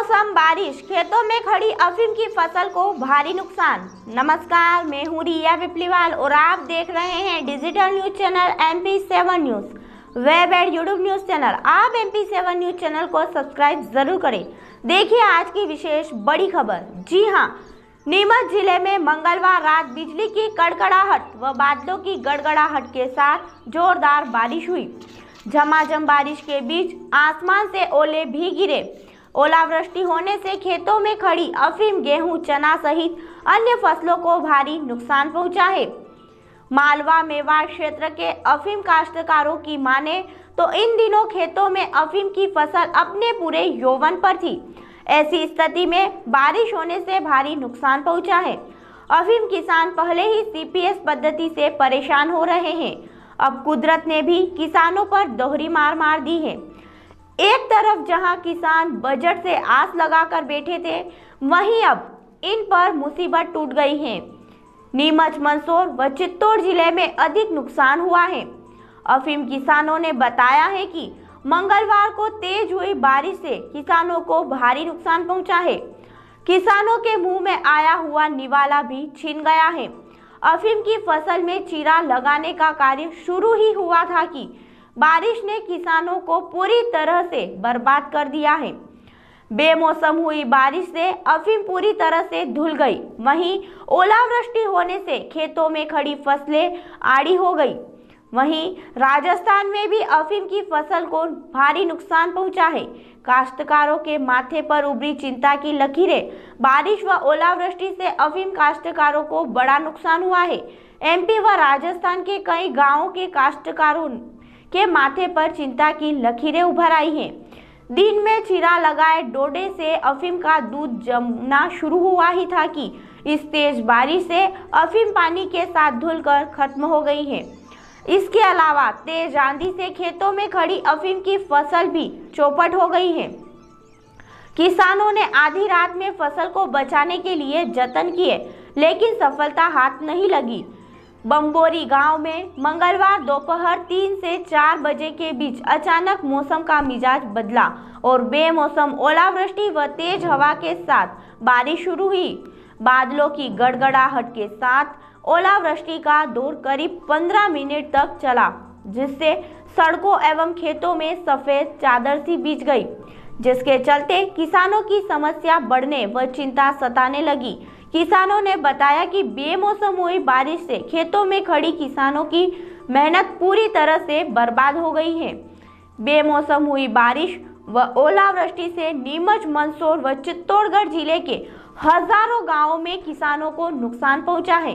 बेमौसम बारिश खेतों में खड़ी अफीम की फसल को भारी नुकसान नमस्कार मैं हूँ रिया विपलीवाल और आप देख रहे हैं digital news channel M P seven news web ad YouTube news channel आप M P seven news channel को सब्सक्राइब जरूर करें देखिए आज की विशेष बड़ी खबर जी हाँ नीमच जिले में मंगलवार रात बिजली की कड़कड़ाहट व बादलों की गड़गड़ाहट के साथ जोरदार बारिश हुई झमाझम बारिश के बीच आसमान से ओले भी गिरे ओलावृष्टि होने से खेतों में खड़ी अफीम गेहूं चना सहित अन्य फसलों को भारी नुकसान पहुंचा है मालवा मेवाड़ क्षेत्र के अफीम काश्तकारों की माने तो इन दिनों खेतों में अफीम की फसल अपने पूरे यौवन पर थी ऐसी स्थिति में बारिश होने से भारी नुकसान पहुंचा है अफीम किसान पहले ही सीपीएस पद्धति से परेशान हो रहे हैं अब कुदरत ने भी किसानों पर दोहरी मार मार दी है एक तरफ जहां किसान बजट से आस लगाकर बैठे थे वहीं अब इन पर मुसीबत टूट गई है नीमच मंदसौर व चित्तौड़ जिले में अधिक नुकसान हुआ है अफीम किसानों ने बताया है कि मंगलवार को तेज हुई बारिश से किसानों को भारी नुकसान पहुंचा है किसानों के मुंह में आया हुआ निवाला भी छीन गया है अफीम की फसल में चीरा लगाने का कार्य शुरू ही हुआ था कि बारिश ने किसानों को पूरी तरह से बर्बाद कर दिया है बेमौसम हुई बारिश से अफीम पूरी तरह से धुल गई वहीं ओलावृष्टि होने से खेतों में खड़ी फसलें आड़ी हो गई वहीं राजस्थान में भी अफीम की फसल को भारी नुकसान पहुंचा है काश्तकारों के माथे पर उभरी चिंता की लकीरें बारिश व ओलावृष्टि से अफीम काश्तकारों को बड़ा नुकसान हुआ है एमपी व राजस्थान के कई गांवों के काश्तकारों के माथे पर चिंता की लकीरें उभर आई हैं दिन में चिरा लगाए डोडे से अफीम का दूध जमना शुरू हुआ ही था कि इस तेज बारिश से अफीम पानी के साथ धुलकर खत्म हो गई है इसके अलावा तेज आंधी से खेतों में खड़ी अफीम की फसल भी चौपट हो गई है किसानों ने आधी रात में फसल को बचाने के लिए जतन किए लेकिन सफलता हाथ नहीं लगी बम्बोरी गांव में मंगलवार दोपहर तीन से चार बजे के बीच अचानक मौसम का मिजाज बदला और बेमौसम ओलावृष्टि व तेज हवा के साथ बारिश शुरू हुई बादलों की गड़गड़ाहट के साथ ओलावृष्टि का दौर करीब 15 मिनट तक चला जिससे सड़कों एवं खेतों में सफ़ेद चादर सी बीच गई जिसके चलते किसानों की समस्या बढ़ने व चिंता सताने लगी किसानों ने बताया कि बेमौसम हुई बारिश से खेतों में खड़ी किसानों की मेहनत पूरी तरह से बर्बाद हो गई है बेमौसम हुई बारिश व ओलावृष्टि से नीमच मंदसौर व चित्तौड़गढ़ जिले के हजारों गांवों में किसानों को नुकसान पहुंचा है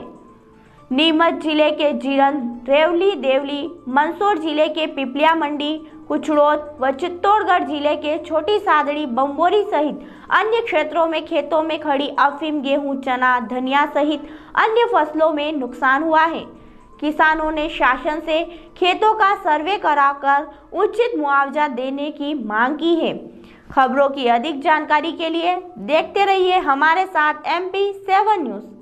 नीमच जिले के जीरन रेवली देवली मंदसौर जिले के पिपलिया मंडी कुछड़ोद व चित्तौड़गढ़ जिले के छोटी सादड़ी बम्बोरी सहित अन्य क्षेत्रों में खेतों में खड़ी अफीम गेहूं चना धनिया सहित अन्य फसलों में नुकसान हुआ है किसानों ने शासन से खेतों का सर्वे कराकर उचित मुआवजा देने की मांग की है खबरों की अधिक जानकारी के लिए देखते रहिए हमारे साथ एम पी सेवन न्यूज़